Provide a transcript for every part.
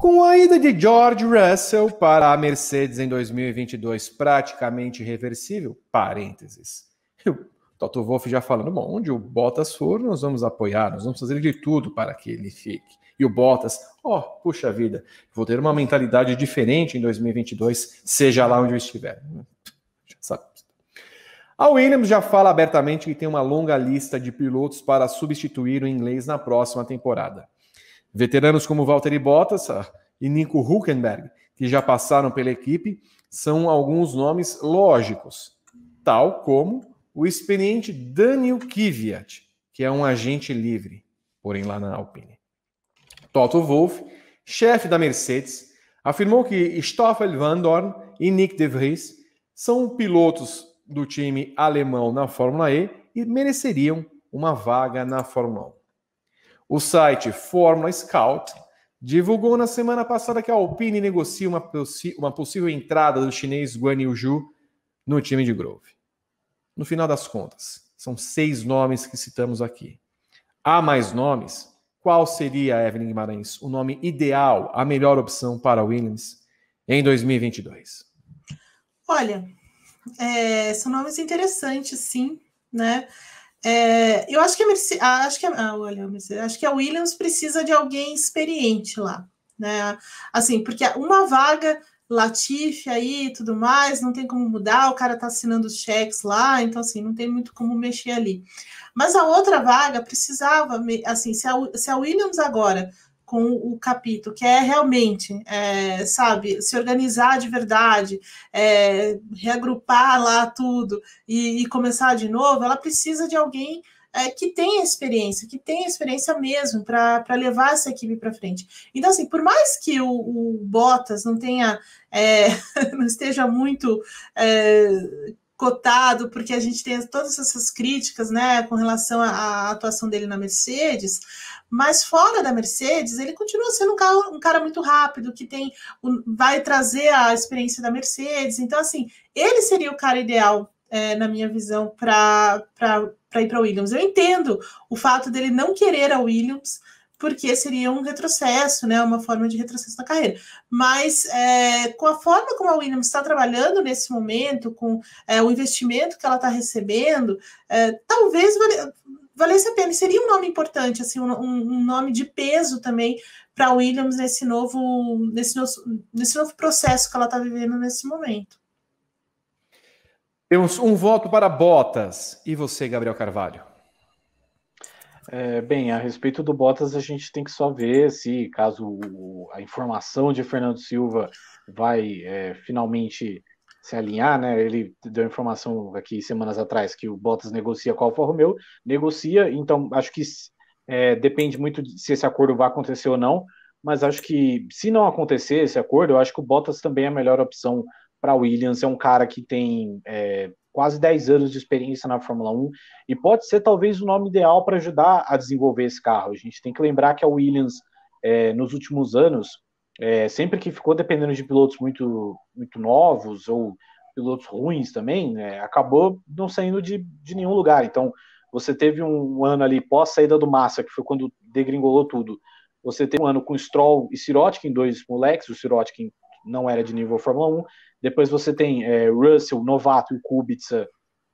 Com a ida de George Russell para a Mercedes em 2022 praticamente irreversível, parênteses. Toto Wolff já falando, bom, onde o Bottas for, nós vamos apoiar, nós vamos fazer de tudo para que ele fique. E o Bottas, ó, oh, puxa vida, vou ter uma mentalidade diferente em 2022, seja lá onde eu estiver. Já sabe. A Williams já fala abertamente que tem uma longa lista de pilotos para substituir o inglês na próxima temporada. Veteranos como Valtteri Bottas ah, e Nico Huckenberg, que já passaram pela equipe, são alguns nomes lógicos, tal como o experiente Daniel Kvyat, que é um agente livre, porém lá na Alpine. Toto Wolff, chefe da Mercedes, afirmou que Stoffel Van Dorn e Nick de Vries são pilotos do time alemão na Fórmula E e mereceriam uma vaga na Fórmula 1. O site Fórmula Scout divulgou na semana passada que a Alpine negocia uma, uma possível entrada do chinês Guan Yu no time de Grove. No final das contas, são seis nomes que citamos aqui. Há mais nomes? Qual seria, Evelyn Guimarães, o nome ideal, a melhor opção para Williams em 2022? Olha, é, são nomes interessantes, sim, né? É, eu acho que a Mercedes, ah, acho que a, ah, olha, Mercedes, acho que a Williams precisa de alguém experiente lá, né? Assim, porque uma vaga Latifi aí e tudo mais, não tem como mudar, o cara tá assinando os cheques lá, então assim, não tem muito como mexer ali. Mas a outra vaga precisava, assim, se a, se a Williams agora com o capítulo, que é realmente, é, sabe, se organizar de verdade, é, reagrupar lá tudo e, e, começar de novo, ela precisa de alguém é, que tenha experiência, que tenha experiência mesmo para levar essa equipe para frente. Então, assim, por mais que o, o Bottas não tenha, é, não esteja muito é, cotado, porque a gente tem todas essas críticas né, com relação à atuação dele na Mercedes, mas fora da Mercedes, ele continua sendo um cara, um cara muito rápido, que tem vai trazer a experiência da Mercedes. Então, assim, ele seria o cara ideal, é, na minha visão, para ir para Williams. Eu entendo o fato dele não querer a Williams porque seria um retrocesso, né, uma forma de retrocesso na carreira. Mas é, com a forma como a Williams está trabalhando nesse momento, com é, o investimento que ela está recebendo, é, talvez vale, valesse a pena. E seria um nome importante, assim, um, um nome de peso também para a Williams nesse novo, nesse, novo, nesse novo processo que ela está vivendo nesse momento. Temos um voto para Botas e você, Gabriel Carvalho. É, bem, a respeito do Bottas, a gente tem que só ver se, caso a informação de Fernando Silva vai é, finalmente se alinhar, né? Ele deu informação aqui semanas atrás que o Bottas negocia com a Alfa Romeo, negocia, então acho que é, depende muito de se esse acordo vai acontecer ou não, mas acho que se não acontecer esse acordo, eu acho que o Bottas também é a melhor opção para Williams, é um cara que tem é, quase 10 anos de experiência na Fórmula 1 e pode ser talvez o nome ideal para ajudar a desenvolver esse carro. A gente tem que lembrar que a Williams, é, nos últimos anos, é, sempre que ficou dependendo de pilotos muito, muito novos ou pilotos ruins também, né, acabou não saindo de, de nenhum lugar. Então, você teve um ano ali pós saída do Massa, que foi quando degringolou tudo. Você teve um ano com Stroll e Sirotkin, dois moleques, o Sirotkin não era de nível Fórmula 1. Depois você tem é, Russell, novato e Kubica,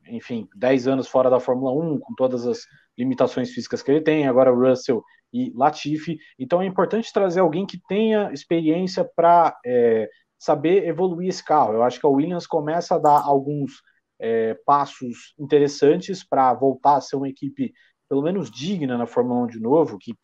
enfim, 10 anos fora da Fórmula 1, com todas as limitações físicas que ele tem, agora Russell e Latifi. Então é importante trazer alguém que tenha experiência para é, saber evoluir esse carro. Eu acho que a Williams começa a dar alguns é, passos interessantes para voltar a ser uma equipe pelo menos digna na Fórmula 1 de novo, que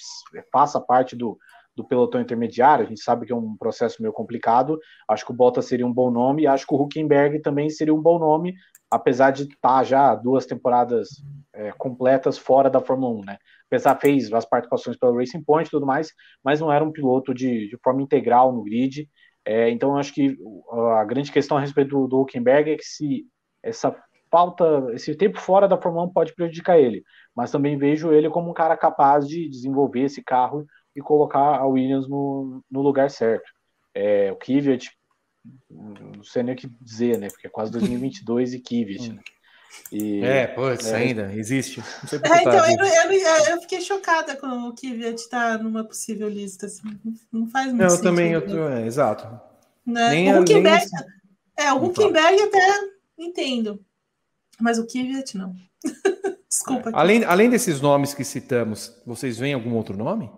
faça parte do, do pelotão intermediário, a gente sabe que é um processo meio complicado. Acho que o Bottas seria um bom nome, acho que o Huckenberg também seria um bom nome, apesar de estar tá já duas temporadas é, completas fora da Fórmula 1, né? Apesar fez as participações pelo Racing Point e tudo mais, mas não era um piloto de, de forma integral no grid. É, então, acho que a grande questão a respeito do, do Huckenberg é que se essa falta, esse tempo fora da Fórmula 1 pode prejudicar ele, mas também vejo ele como um cara capaz de desenvolver esse carro e colocar a Williams no, no lugar certo. É, o Kvyat, não sei nem o que dizer, né? Porque é quase 2022 e Kvyat, né? E, é, putz, é, ainda existe. É, então, tá eu, eu, eu, fiquei chocada com o Kvyat estar tá numa possível lista. Assim, não faz muito sentido. Também, eu também, né? exato. Né? Nem o Huckenberg, nem... é, o Huckenberg até entendo, mas o Kvyat não. Desculpa. Além, além desses nomes que citamos, vocês veem algum outro nome?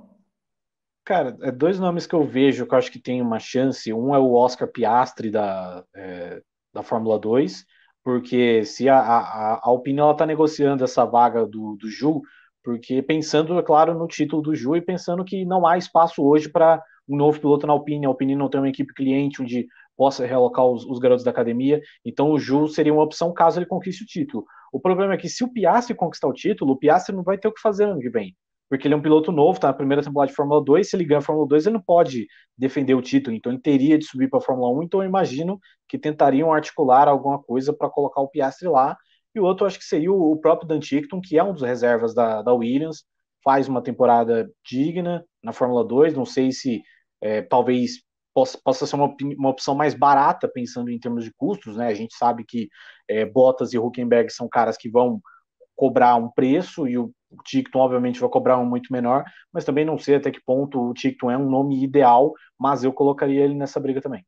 Cara, é dois nomes que eu vejo que eu acho que tem uma chance. Um é o Oscar Piastri da, é, da Fórmula 2, porque se a, a, a Alpine ela está negociando essa vaga do, do Ju, porque pensando, é claro, no título do Ju e pensando que não há espaço hoje para um novo piloto na Alpine. A Alpine não tem uma equipe cliente onde possa realocar os, os garotos da academia. Então o Ju seria uma opção caso ele conquiste o título. O problema é que se o Piastri conquistar o título, o Piastri não vai ter o que fazer ano que vem porque ele é um piloto novo, tá na primeira temporada de Fórmula 2, se ele ganha a Fórmula 2, ele não pode defender o título, então ele teria de subir para a Fórmula 1, então eu imagino que tentariam articular alguma coisa para colocar o Piastri lá, e o outro acho que seria o próprio Dan que é um dos reservas da, da Williams, faz uma temporada digna na Fórmula 2, não sei se é, talvez possa, possa ser uma, uma opção mais barata, pensando em termos de custos, né, a gente sabe que é, Bottas e Huckenberg são caras que vão cobrar um preço e o Ticton, obviamente, vai cobrar um muito menor, mas também não sei até que ponto o Ticton é um nome ideal, mas eu colocaria ele nessa briga também.